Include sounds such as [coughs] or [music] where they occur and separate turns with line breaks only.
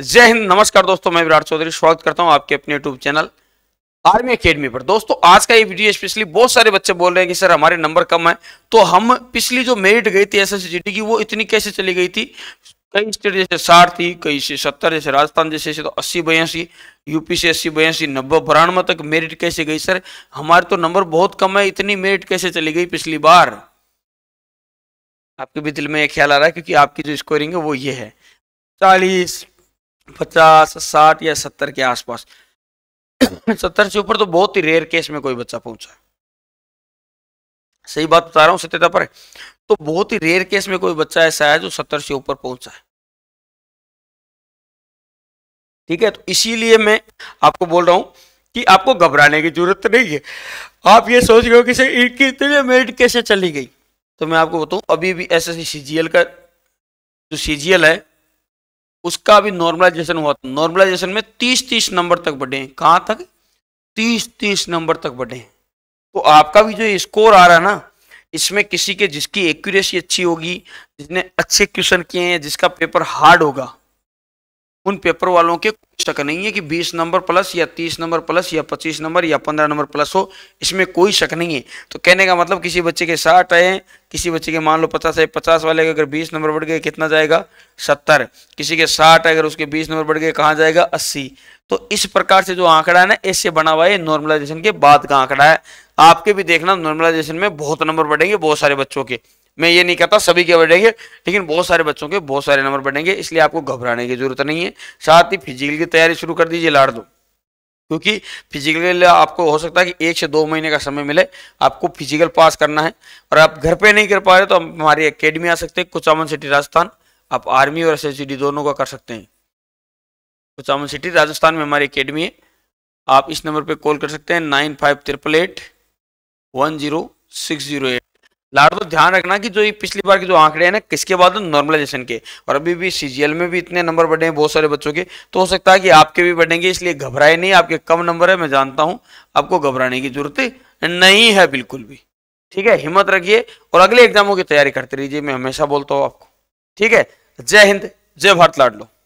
जय हिंद नमस्कार दोस्तों मैं विराट चौधरी स्वागत करता हूं आपके अपने यूट्यूब चैनल आर्मी अकेडमी पर दोस्तों आज का ये वीडियो स्पेशली बहुत सारे बच्चे बोल रहे हैं कि सर हमारे नंबर कम है तो हम पिछली जो मेरिट गई थी एस एस की वो इतनी कैसे चली गई थी कई स्टेट जैसे साठ थी कई से सत्तर जैसे राजस्थान जैसे तो अस्सी बयासी यूपी से अस्सी बयासी नब्बे बरानवे तक मेरिट कैसे गई सर हमारे तो नंबर बहुत कम है इतनी मेरिट कैसे चली गई पिछली बार आपके भी दिल में यह ख्याल आ रहा है क्योंकि आपकी जो स्कोरिंग है वो ये है चालीस पचास साठ या सत्तर के आसपास [coughs] सत्तर से ऊपर तो बहुत ही रेयर केस में कोई बच्चा पहुंचा है सही बात बता रहा हूं सत्यता पर तो बहुत ही रेयर केस में कोई बच्चा ऐसा है जो सत्तर से ऊपर पहुंचा है ठीक है तो इसीलिए मैं आपको बोल रहा हूं कि आपको घबराने की जरूरत नहीं है आप ये सोच रहे हो कि सर इतने मेरिट कैसे चली गई तो मैं आपको बताऊं अभी भी एस एस का जो सी है उसका भी नॉर्मलाइजेशन हुआ था नॉर्मलाइजेशन में तीस तीस नंबर तक बढ़े कहाँ तक तीस तीस नंबर तक बढ़े तो आपका भी जो स्कोर आ रहा है ना इसमें किसी के जिसकी एक्यूरेसी अच्छी होगी जिसने अच्छे क्वेश्चन किए हैं जिसका पेपर हार्ड होगा उन पेपर वालों के शक नहीं है कि 20 नंबर प्लस या 30 नंबर प्लस या 25 नंबर या 15 नंबर प्लस हो इसमें कोई शक नहीं है तो कहने का मतलब किसी बच्चे के 60 आए किसी बच्चे के मान लो 50 है 50 वाले के अगर 20 नंबर बढ़ गए कितना जाएगा 70 किसी के 60 अगर उसके 20 नंबर बढ़ गए कहाँ जाएगा 80 तो इस प्रकार से जो आंकड़ा है ना ऐसे बना हुआ है नॉर्मलाइजेशन के बाद का आंकड़ा है आपके भी देखना नॉर्मलाइजेशन में बहुत नंबर बढ़ेंगे बहुत सारे बच्चों के मैं ये नहीं कहता सभी के बढ़ेंगे लेकिन बहुत सारे बच्चों के बहुत सारे नंबर बढ़ेंगे इसलिए आपको घबराने की जरूरत नहीं है साथ ही फिजिकल की तैयारी शुरू कर दीजिए लाड़ दो क्योंकि फिजिकल के लिए आपको हो सकता है कि एक से दो महीने का समय मिले आपको फिजिकल पास करना है और आप घर पे नहीं कर पा रहे तो आप हमारी अकेडमी आ सकते हैं कुचामन सिटी राजस्थान आप आर्मी और एस दोनों का कर सकते हैं कुचामन सिटी राजस्थान में हमारी अकेडमी है आप इस नंबर पे कॉल कर सकते हैं nine five triple eight one zero six zero eight लाडो तो ध्यान रखना कि जो ये पिछली बार के जो आंकड़े हैं ना किसके बाद नॉर्मलाइजेशन के और अभी भी सीजीएल में भी इतने नंबर बढ़े हैं बहुत सारे बच्चों के तो हो सकता है कि आपके भी बढ़ेंगे इसलिए घबराए नहीं आपके कम नंबर है मैं जानता हूं आपको घबराने की जरूरत नहीं है बिल्कुल भी ठीक है हिम्मत रखिए और अगले एग्जामों की तैयारी करते रहिए मैं हमेशा बोलता हूँ आपको ठीक है जय हिंद जय भारत लाडलो